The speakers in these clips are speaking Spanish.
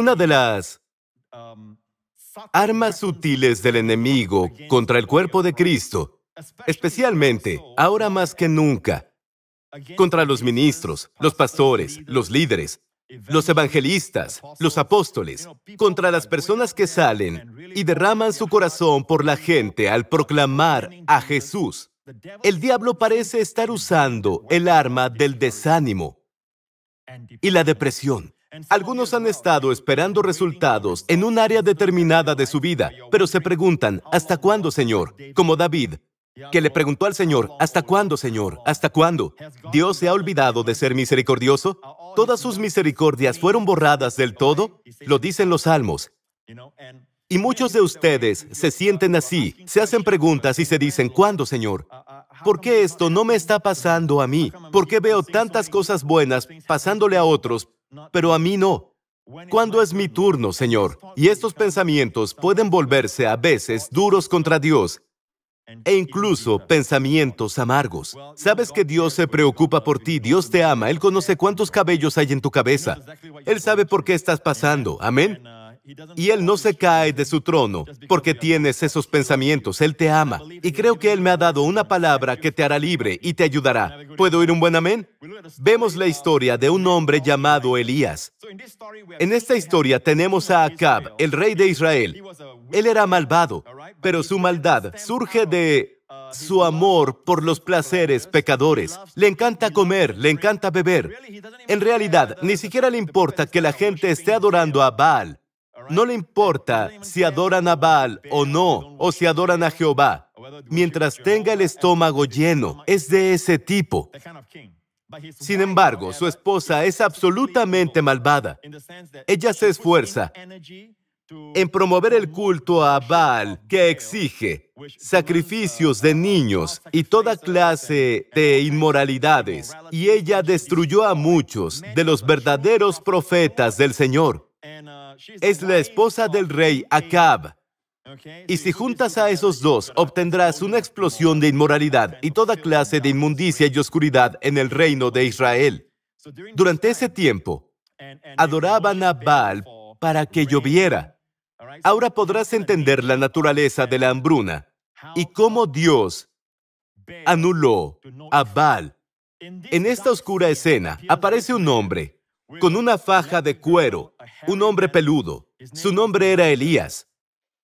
Una de las um, armas sutiles del enemigo contra el cuerpo de Cristo, especialmente ahora más que nunca, contra los ministros, los pastores, los líderes, los evangelistas, los apóstoles, contra las personas que salen y derraman su corazón por la gente al proclamar a Jesús. El diablo parece estar usando el arma del desánimo y la depresión. Algunos han estado esperando resultados en un área determinada de su vida, pero se preguntan, ¿hasta cuándo, Señor? Como David, que le preguntó al Señor, ¿hasta cuándo, Señor? ¿Hasta cuándo? ¿Dios se ha olvidado de ser misericordioso? ¿Todas sus misericordias fueron borradas del todo? Lo dicen los salmos. Y muchos de ustedes se sienten así, se hacen preguntas y se dicen, ¿cuándo, Señor? ¿Por qué esto no me está pasando a mí? ¿Por qué veo tantas cosas buenas pasándole a otros, pero a mí no. ¿Cuándo es mi turno, Señor? Y estos pensamientos pueden volverse a veces duros contra Dios e incluso pensamientos amargos. Sabes que Dios se preocupa por ti, Dios te ama, Él conoce cuántos cabellos hay en tu cabeza, Él sabe por qué estás pasando, uh, amén. Uh, y Él no se cae de su trono porque tienes esos pensamientos. Él te ama. Y creo que Él me ha dado una palabra que te hará libre y te ayudará. ¿Puedo oír un buen amén? Vemos la historia de un hombre llamado Elías. En esta historia tenemos a Acab, el rey de Israel. Él era malvado, pero su maldad surge de uh, su amor por los placeres pecadores. Le encanta comer, le encanta beber. En realidad, ni siquiera le importa que la gente esté adorando a Baal no le importa si adoran a Baal o no, o si adoran a Jehová, mientras tenga el estómago lleno. Es de ese tipo. Sin embargo, su esposa es absolutamente malvada. Ella se esfuerza en promover el culto a Baal que exige sacrificios de niños y toda clase de inmoralidades, y ella destruyó a muchos de los verdaderos profetas del Señor. Uh, es la esposa del rey Acab. Y si juntas a esos dos, obtendrás una explosión de inmoralidad y toda clase de inmundicia y oscuridad en el reino de Israel. Durante ese tiempo, adoraban a Baal para que lloviera. Ahora podrás entender la naturaleza de la hambruna y cómo Dios anuló a Baal. En esta oscura escena aparece un hombre con una faja de cuero, un hombre peludo. Su nombre era Elías.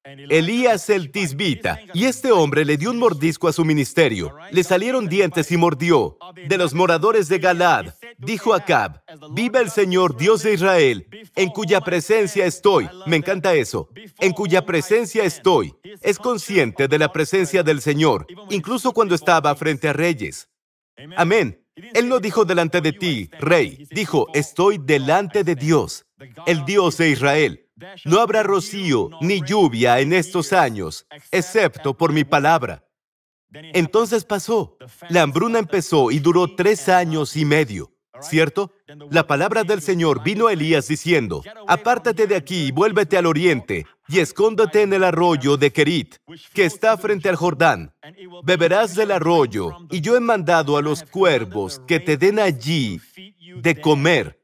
Elías el Tisbita. Y este hombre le dio un mordisco a su ministerio. Le salieron dientes y mordió. De los moradores de Galad, dijo Acab, viva el Señor Dios de Israel, en cuya presencia estoy. Me encanta eso. En cuya presencia estoy. Es consciente de la presencia del Señor, incluso cuando estaba frente a reyes. Amén. Él no dijo delante de ti, rey, dijo, estoy delante de Dios, el Dios de Israel. No habrá rocío ni lluvia en estos años, excepto por mi palabra. Entonces pasó. La hambruna empezó y duró tres años y medio. ¿cierto? La palabra del Señor vino a Elías diciendo, apártate de aquí y vuélvete al oriente, y escóndate en el arroyo de Kerit, que está frente al Jordán. Beberás del arroyo, y yo he mandado a los cuervos que te den allí de comer.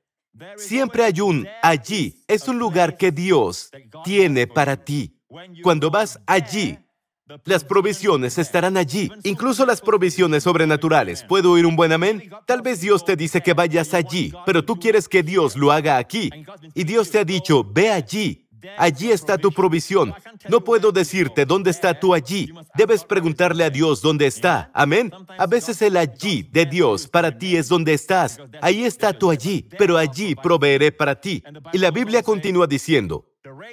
Siempre hay un allí, es un lugar que Dios tiene para ti. Cuando vas allí, las provisiones estarán allí, incluso las provisiones sobrenaturales. ¿Puedo oír un buen amén? Tal vez Dios te dice que vayas allí, pero tú quieres que Dios lo haga aquí. Y Dios te ha dicho, ve allí. Allí está tu provisión. No puedo decirte dónde está tú allí. Debes preguntarle a Dios dónde está. Amén. A veces el allí de Dios para ti es donde estás. Ahí está tú allí, pero allí proveeré para ti. Y la Biblia continúa diciendo,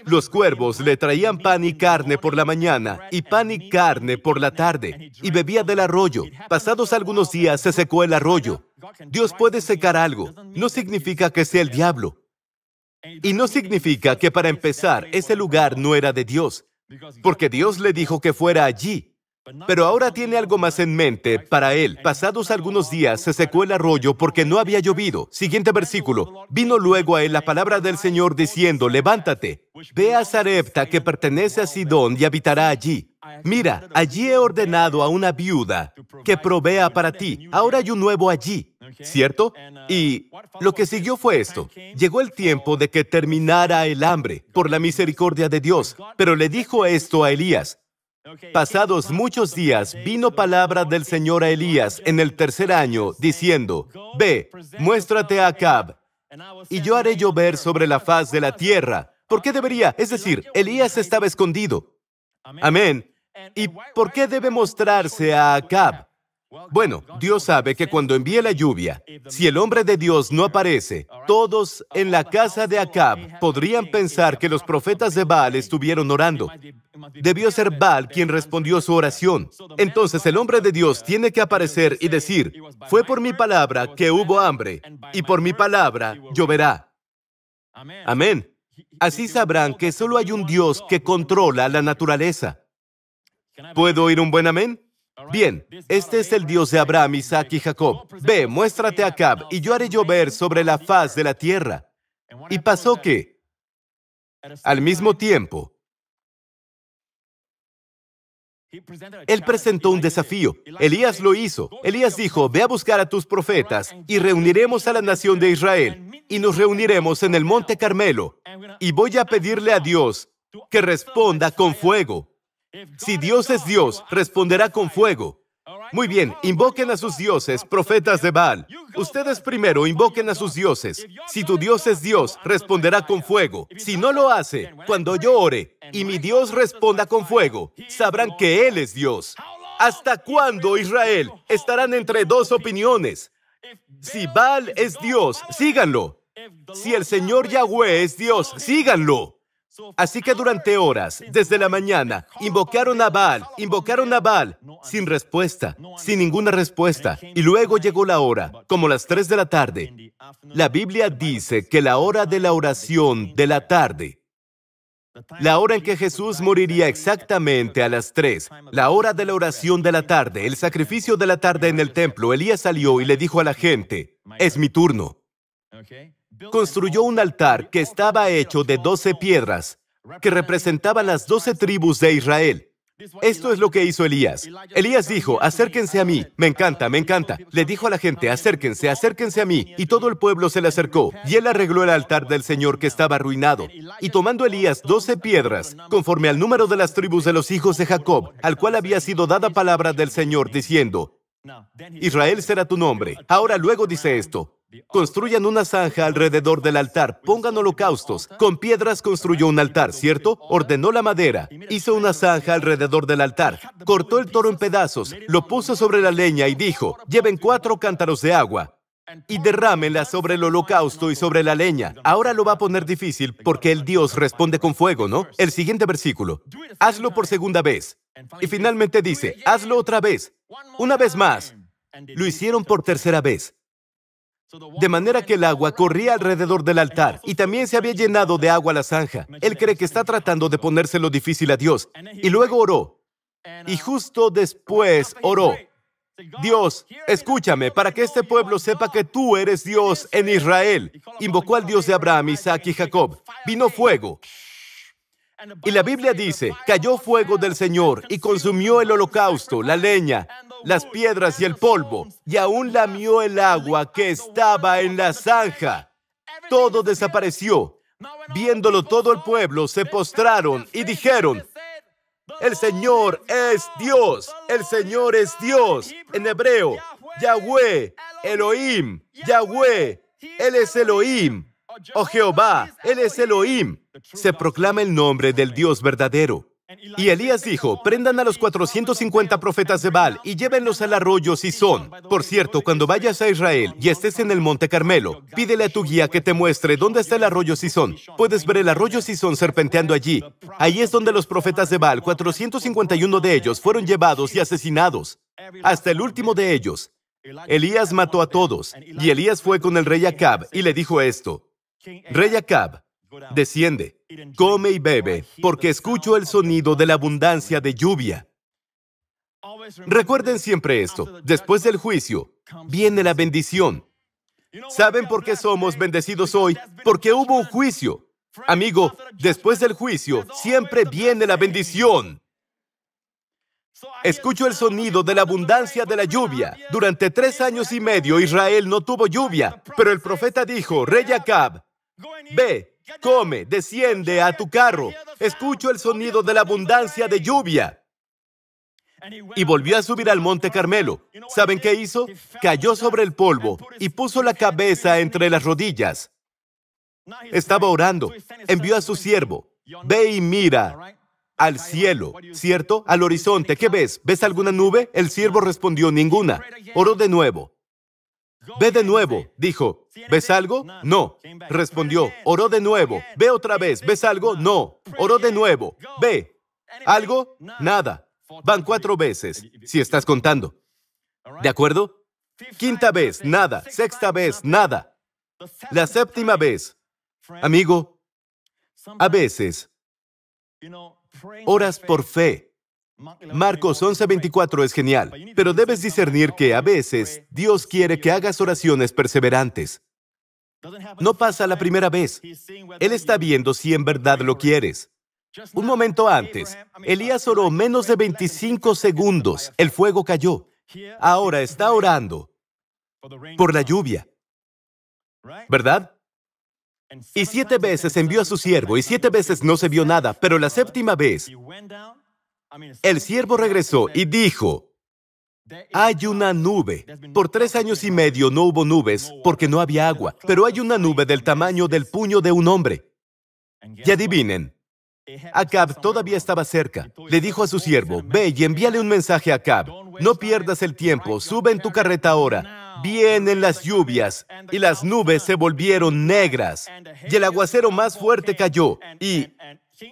los cuervos le traían pan y carne por la mañana y pan y carne por la tarde, y bebía del arroyo. Pasados algunos días se secó el arroyo. Dios puede secar algo, no significa que sea el diablo. Y no significa que para empezar ese lugar no era de Dios, porque Dios le dijo que fuera allí, pero ahora tiene algo más en mente para él. Pasados algunos días se secó el arroyo porque no había llovido. Siguiente versículo. Vino luego a él la palabra del Señor diciendo, levántate, ve a Zarepta que pertenece a Sidón y habitará allí. Mira, allí he ordenado a una viuda que provea para ti. Ahora hay un nuevo allí, ¿cierto? Y lo que siguió fue esto. Llegó el tiempo de que terminara el hambre por la misericordia de Dios, pero le dijo esto a Elías. Pasados muchos días vino palabra del Señor a Elías en el tercer año, diciendo, Ve, muéstrate a Acab, y yo haré llover sobre la faz de la tierra. ¿Por qué debería? Es decir, Elías estaba escondido. Amén. ¿Y por qué debe mostrarse a Acab? Bueno, Dios sabe que cuando envíe la lluvia, si el hombre de Dios no aparece, todos en la casa de Acab podrían pensar que los profetas de Baal estuvieron orando. Debió ser Baal quien respondió su oración. Entonces el hombre de Dios tiene que aparecer y decir, fue por mi palabra que hubo hambre, y por mi palabra lloverá. Amén. Así sabrán que solo hay un Dios que controla la naturaleza. ¿Puedo oír un buen amén? Bien, este es el Dios de Abraham, Isaac y Jacob. Ve, muéstrate a Cab, y yo haré llover sobre la faz de la tierra. Y pasó que, al mismo tiempo, él presentó un desafío. Elías lo hizo. Elías dijo, ve a buscar a tus profetas y reuniremos a la nación de Israel y nos reuniremos en el monte Carmelo y voy a pedirle a Dios que responda con fuego. Si Dios es Dios, responderá con fuego. Muy bien, invoquen a sus dioses, profetas de Baal. Ustedes primero invoquen a sus dioses. Si tu Dios es Dios, responderá con fuego. Si no lo hace, cuando yo ore y mi Dios responda con fuego, sabrán que Él es Dios. ¿Hasta cuándo, Israel? Estarán entre dos opiniones. Si Baal es Dios, síganlo. Si el Señor Yahweh es Dios, síganlo. Así que durante horas, desde la mañana, invocaron a Baal, invocaron a Baal, sin respuesta, sin ninguna respuesta. Y luego llegó la hora, como las 3 de la tarde. La Biblia dice que la hora de la oración de la tarde, la hora en que Jesús moriría exactamente a las 3, la hora de la oración de la tarde, el sacrificio de la tarde en el templo, Elías salió y le dijo a la gente, es mi turno construyó un altar que estaba hecho de doce piedras, que representaba las doce tribus de Israel. Esto es lo que hizo Elías. Elías dijo, acérquense a mí. Me encanta, me encanta. Le dijo a la gente, acérquense, acérquense a mí. Y todo el pueblo se le acercó. Y él arregló el altar del Señor que estaba arruinado. Y tomando Elías doce piedras, conforme al número de las tribus de los hijos de Jacob, al cual había sido dada palabra del Señor, diciendo, Israel será tu nombre. Ahora luego dice esto. Construyan una zanja alrededor del altar, pongan holocaustos. Con piedras construyó un altar, ¿cierto? Ordenó la madera, hizo una zanja alrededor del altar, cortó el toro en pedazos, lo puso sobre la leña y dijo, lleven cuatro cántaros de agua, y derrámela sobre el holocausto y sobre la leña. Ahora lo va a poner difícil porque el Dios responde con fuego, ¿no? El siguiente versículo, hazlo por segunda vez. Y finalmente dice, hazlo otra vez, una vez más. Lo hicieron por tercera vez. De manera que el agua corría alrededor del altar y también se había llenado de agua la zanja. Él cree que está tratando de ponérselo difícil a Dios. Y luego oró. Y justo después oró. Dios, escúchame para que este pueblo sepa que tú eres Dios en Israel. Invocó al Dios de Abraham, Isaac y Jacob. Vino fuego. Y la Biblia dice, cayó fuego del Señor y consumió el holocausto, la leña, las piedras y el polvo, y aún lamió el agua que estaba en la zanja. Todo desapareció. Viéndolo todo el pueblo, se postraron y dijeron, el Señor es Dios. El Señor es Dios. En hebreo, Yahweh, Elohim, Yahweh. Él es Elohim. Oh Jehová, Él es Elohim. Se proclama el nombre del Dios verdadero. Y Elías dijo, prendan a los 450 profetas de Baal y llévenlos al arroyo Sison. Por cierto, cuando vayas a Israel y estés en el Monte Carmelo, pídele a tu guía que te muestre dónde está el arroyo Sison. Puedes ver el arroyo Sison serpenteando allí. Ahí es donde los profetas de Baal, 451 de ellos, fueron llevados y asesinados. Hasta el último de ellos. Elías mató a todos, y Elías fue con el rey Acab y le dijo esto, Rey Acab, desciende. Come y bebe, porque escucho el sonido de la abundancia de lluvia. Recuerden siempre esto, después del juicio viene la bendición. ¿Saben por qué somos bendecidos hoy? Porque hubo un juicio. Amigo, después del juicio siempre viene la bendición. Escucho el sonido de la abundancia de la lluvia. Durante tres años y medio Israel no tuvo lluvia, pero el profeta dijo, Rey Acab, ve, Come, desciende a tu carro. Escucho el sonido de la abundancia de lluvia. Y volvió a subir al monte Carmelo. ¿Saben qué hizo? Cayó sobre el polvo y puso la cabeza entre las rodillas. Estaba orando. Envió a su siervo. Ve y mira al cielo, ¿cierto? Al horizonte. ¿Qué ves? ¿Ves alguna nube? El siervo respondió, ninguna. Oró de nuevo. Ve de nuevo, dijo. ¿Ves algo? No. Respondió, oró de nuevo. Ve otra vez, ¿ves algo? No. Oró de nuevo. Ve. ¿Algo? Nada. Van cuatro veces, si estás contando. ¿De acuerdo? Quinta vez, nada. Sexta vez, nada. La séptima vez. Amigo, a veces oras por fe Marcos 11:24 es genial, pero debes discernir que a veces Dios quiere que hagas oraciones perseverantes. No pasa la primera vez. Él está viendo si en verdad lo quieres. Un momento antes, Elías oró menos de 25 segundos. El fuego cayó. Ahora está orando por la lluvia. ¿Verdad? Y siete veces envió a su siervo y siete veces no se vio nada, pero la séptima vez el siervo regresó y dijo, hay una nube. Por tres años y medio no hubo nubes porque no había agua, pero hay una nube del tamaño del puño de un hombre. Y adivinen, Acab todavía estaba cerca. Le dijo a su siervo, ve y envíale un mensaje a Acab. No pierdas el tiempo, sube en tu carreta ahora. Vienen las lluvias y las nubes se volvieron negras y el aguacero más fuerte cayó y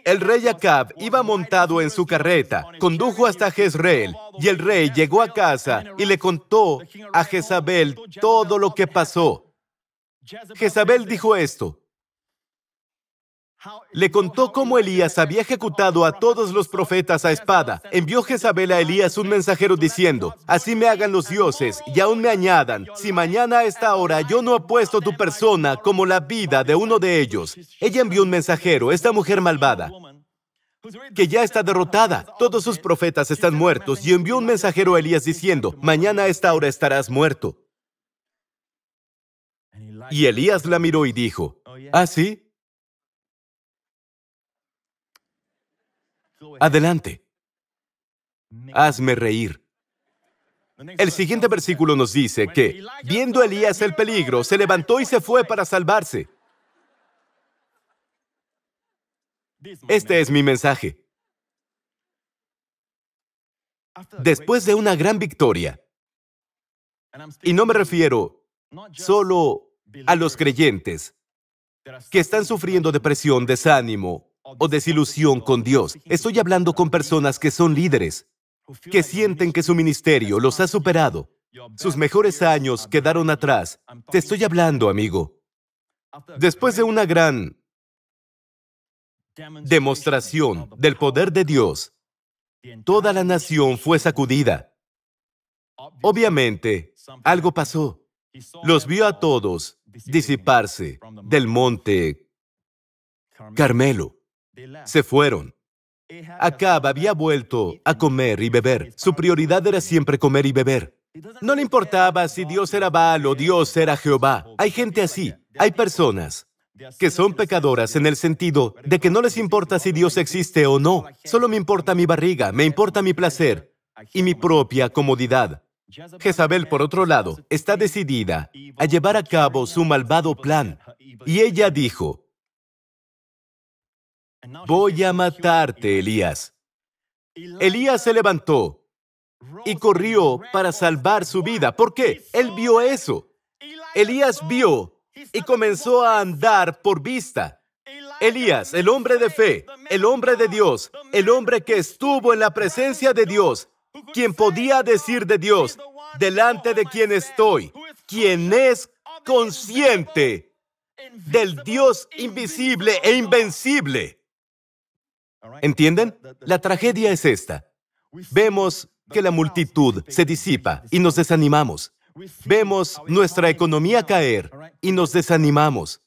el rey Acab iba montado en su carreta, condujo hasta Jezreel, y el rey llegó a casa y le contó a Jezabel todo lo que pasó. Jezabel dijo esto, le contó cómo Elías había ejecutado a todos los profetas a espada. Envió Jezabel a Elías un mensajero diciendo, así me hagan los dioses y aún me añadan, si mañana a esta hora yo no apuesto tu persona como la vida de uno de ellos. Ella envió un mensajero, esta mujer malvada que ya está derrotada. Todos sus profetas están muertos y envió un mensajero a Elías diciendo, mañana a esta hora estarás muerto. Y Elías la miró y dijo, ¿ah, sí? Adelante. Hazme reír. El siguiente versículo nos dice que, viendo Elías el peligro, se levantó y se fue para salvarse. Este es mi mensaje. Después de una gran victoria, y no me refiero solo a los creyentes que están sufriendo depresión, desánimo o desilusión con Dios. Estoy hablando con personas que son líderes, que sienten que su ministerio los ha superado. Sus mejores años quedaron atrás. Te estoy hablando, amigo. Después de una gran demostración del poder de Dios, toda la nación fue sacudida. Obviamente, algo pasó. Los vio a todos disiparse del monte Carmelo. Se fueron. Acab había vuelto a comer y beber. Su prioridad era siempre comer y beber. No le importaba si Dios era Baal o Dios era Jehová. Hay gente así. Hay personas que son pecadoras en el sentido de que no les importa si Dios existe o no. Solo me importa mi barriga, me importa mi placer y mi propia comodidad. Jezabel, por otro lado, está decidida a llevar a cabo su malvado plan. Y ella dijo, voy a matarte, Elías. Elías se levantó y corrió para salvar su vida. ¿Por qué? Él vio eso. Elías vio y comenzó a andar por vista. Elías, el hombre de fe, el hombre de Dios, el hombre que estuvo en la presencia de Dios, quien podía decir de Dios, delante de quien estoy, quien es consciente del Dios invisible e invencible. ¿Entienden? La tragedia es esta. Vemos que la multitud se disipa y nos desanimamos. Vemos nuestra economía caer y nos desanimamos.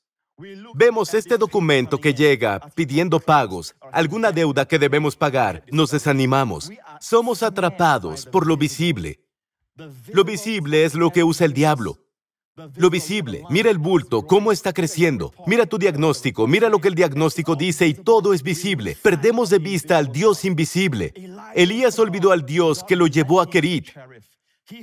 Vemos este documento que llega pidiendo pagos, alguna deuda que debemos pagar, nos desanimamos. Somos atrapados por lo visible. Lo visible es lo que usa el diablo. Lo visible, mira el bulto, cómo está creciendo, mira tu diagnóstico, mira lo que el diagnóstico dice y todo es visible. Perdemos de vista al Dios invisible. Elías olvidó al Dios que lo llevó a Kerit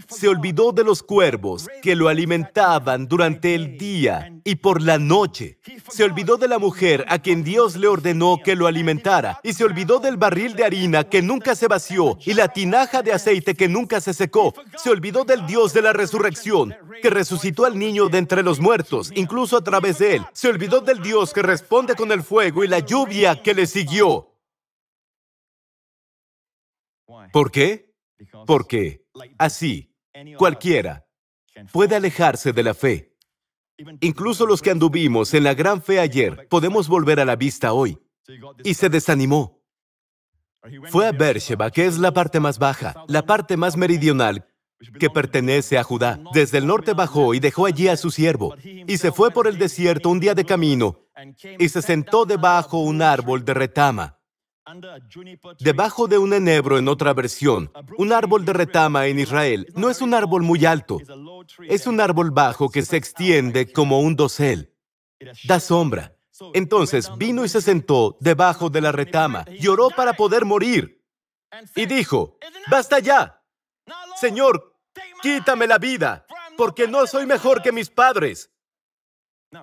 se olvidó de los cuervos que lo alimentaban durante el día y por la noche. Se olvidó de la mujer a quien Dios le ordenó que lo alimentara y se olvidó del barril de harina que nunca se vació y la tinaja de aceite que nunca se secó. Se olvidó del Dios de la resurrección que resucitó al niño de entre los muertos, incluso a través de él. Se olvidó del Dios que responde con el fuego y la lluvia que le siguió. ¿Por qué? Porque así cualquiera puede alejarse de la fe. Incluso los que anduvimos en la gran fe ayer podemos volver a la vista hoy. Y se desanimó. Fue a Beersheba, que es la parte más baja, la parte más meridional, que pertenece a Judá. Desde el norte bajó y dejó allí a su siervo, y se fue por el desierto un día de camino, y se sentó debajo un árbol de retama. Debajo de un enebro en otra versión, un árbol de retama en Israel no es un árbol muy alto, es un árbol bajo que se extiende como un dosel. Da sombra. Entonces vino y se sentó debajo de la retama, lloró para poder morir y dijo, basta ya, Señor, quítame la vida, porque no soy mejor que mis padres.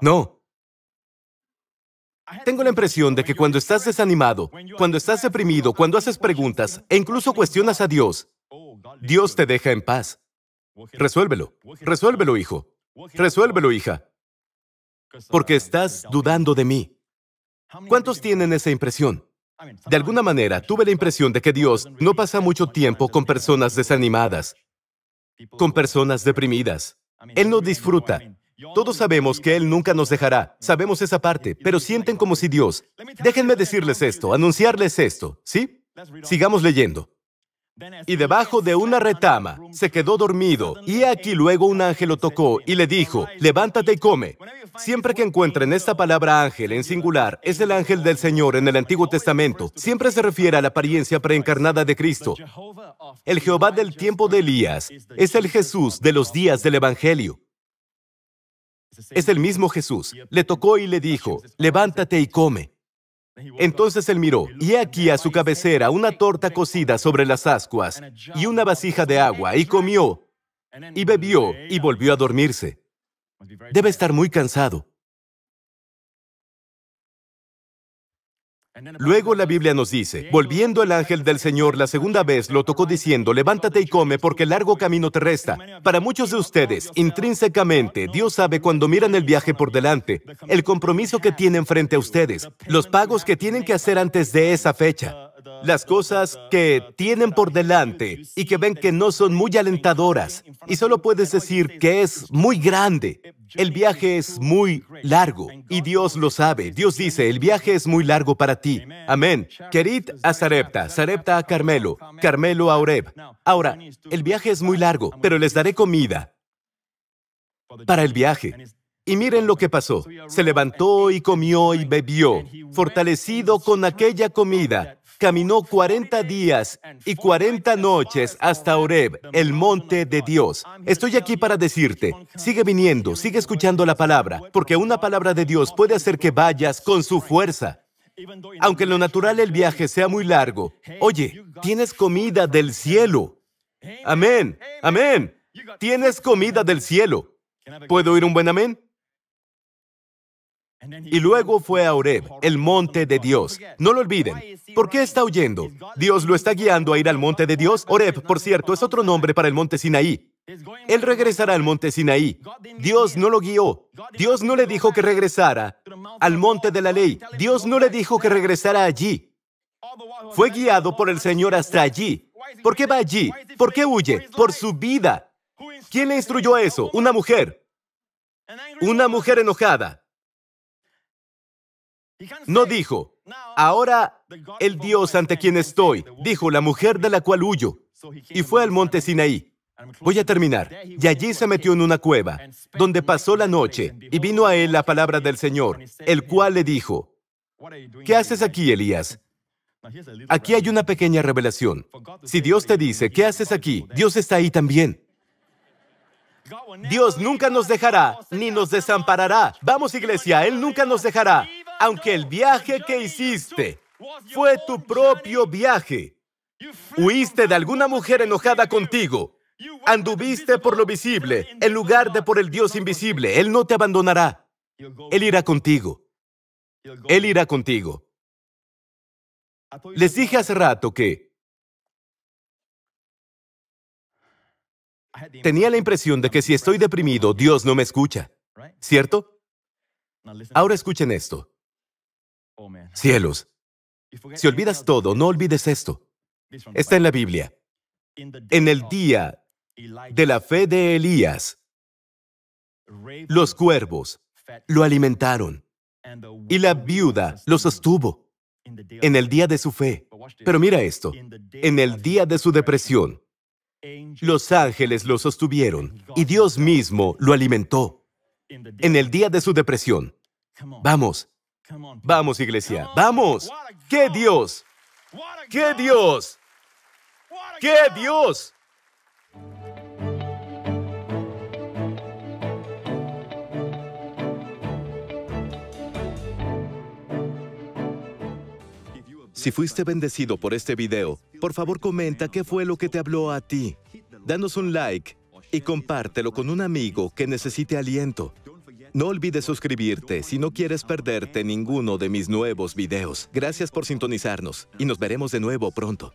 No, tengo la impresión de que cuando estás desanimado, cuando estás deprimido, cuando haces preguntas e incluso cuestionas a Dios, Dios te deja en paz. Resuélvelo, resuélvelo, hijo, resuélvelo, hija, porque estás dudando de mí. ¿Cuántos tienen esa impresión? De alguna manera, tuve la impresión de que Dios no pasa mucho tiempo con personas desanimadas, con personas deprimidas. Él no disfruta, todos sabemos que Él nunca nos dejará, sabemos esa parte, pero sienten como si Dios... Déjenme decirles esto, anunciarles esto, ¿sí? Sigamos leyendo. Y debajo de una retama se quedó dormido, y aquí luego un ángel lo tocó y le dijo, levántate y come. Siempre que encuentren esta palabra ángel en singular, es el ángel del Señor en el Antiguo Testamento, siempre se refiere a la apariencia preencarnada de Cristo. El Jehová del tiempo de Elías es el Jesús de los días del Evangelio. Es el mismo Jesús. Le tocó y le dijo, levántate y come. Entonces él miró, y aquí a su cabecera una torta cocida sobre las ascuas y una vasija de agua, y comió, y bebió, y volvió a dormirse. Debe estar muy cansado. Luego la Biblia nos dice, volviendo el ángel del Señor la segunda vez, lo tocó diciendo, levántate y come porque largo camino te resta. Para muchos de ustedes, intrínsecamente, Dios sabe cuando miran el viaje por delante, el compromiso que tienen frente a ustedes, los pagos que tienen que hacer antes de esa fecha las cosas que tienen por delante y que ven que no son muy alentadoras y solo puedes decir que es muy grande. El viaje es muy largo y Dios lo sabe. Dios dice, el viaje es muy largo para ti. Amén. Querid a Sarepta, Sarepta a Carmelo, Carmelo a Oreb. Ahora, el viaje es muy largo, pero les daré comida para el viaje. Y miren lo que pasó. Se levantó y comió y bebió, fortalecido con aquella comida, caminó 40 días y 40 noches hasta Oreb, el monte de Dios. Estoy aquí para decirte, sigue viniendo, sigue escuchando la palabra, porque una palabra de Dios puede hacer que vayas con su fuerza. Aunque en lo natural el viaje sea muy largo, oye, tienes comida del cielo. Amén, amén. Tienes comida del cielo. ¿Puedo oír un buen amén? Y luego fue a Oreb, el monte de Dios. No lo olviden. ¿Por qué está huyendo? Dios lo está guiando a ir al monte de Dios. Oreb, por cierto, es otro nombre para el monte Sinaí. Él regresará al monte Sinaí. Dios no lo guió. Dios no le dijo que regresara al monte de la ley. Dios no le dijo que regresara allí. Fue guiado por el Señor hasta allí. ¿Por qué va allí? ¿Por qué huye? Por su vida. ¿Quién le instruyó eso? Una mujer. Una mujer enojada. No dijo, ahora el Dios ante quien estoy, dijo la mujer de la cual huyo, y fue al monte Sinaí. Voy a terminar. Y allí se metió en una cueva, donde pasó la noche, y vino a él la palabra del Señor, el cual le dijo, ¿qué haces aquí, Elías? Aquí hay una pequeña revelación. Si Dios te dice, ¿qué haces aquí? Dios está ahí también. Dios nunca nos dejará, ni nos desamparará. Vamos, iglesia, Él nunca nos dejará aunque el viaje que hiciste fue tu propio viaje. Huiste de alguna mujer enojada contigo. Anduviste por lo visible en lugar de por el Dios invisible. Él no te abandonará. Él irá contigo. Él irá contigo. Les dije hace rato que tenía la impresión de que si estoy deprimido, Dios no me escucha. ¿Cierto? Ahora escuchen esto. Oh, Cielos, si olvidas todo, no olvides esto. Está en la Biblia. En el día de la fe de Elías, los cuervos lo alimentaron y la viuda lo sostuvo en el día de su fe. Pero mira esto, en el día de su depresión, los ángeles lo sostuvieron y Dios mismo lo alimentó. En el día de su depresión, vamos, Vamos, iglesia, vamos. ¡Qué Dios! ¡Qué Dios! ¡Qué Dios! Si fuiste bendecido por este video, por favor comenta qué fue lo que te habló a ti. Danos un like y compártelo con un amigo que necesite aliento. No olvides suscribirte si no quieres perderte ninguno de mis nuevos videos. Gracias por sintonizarnos y nos veremos de nuevo pronto.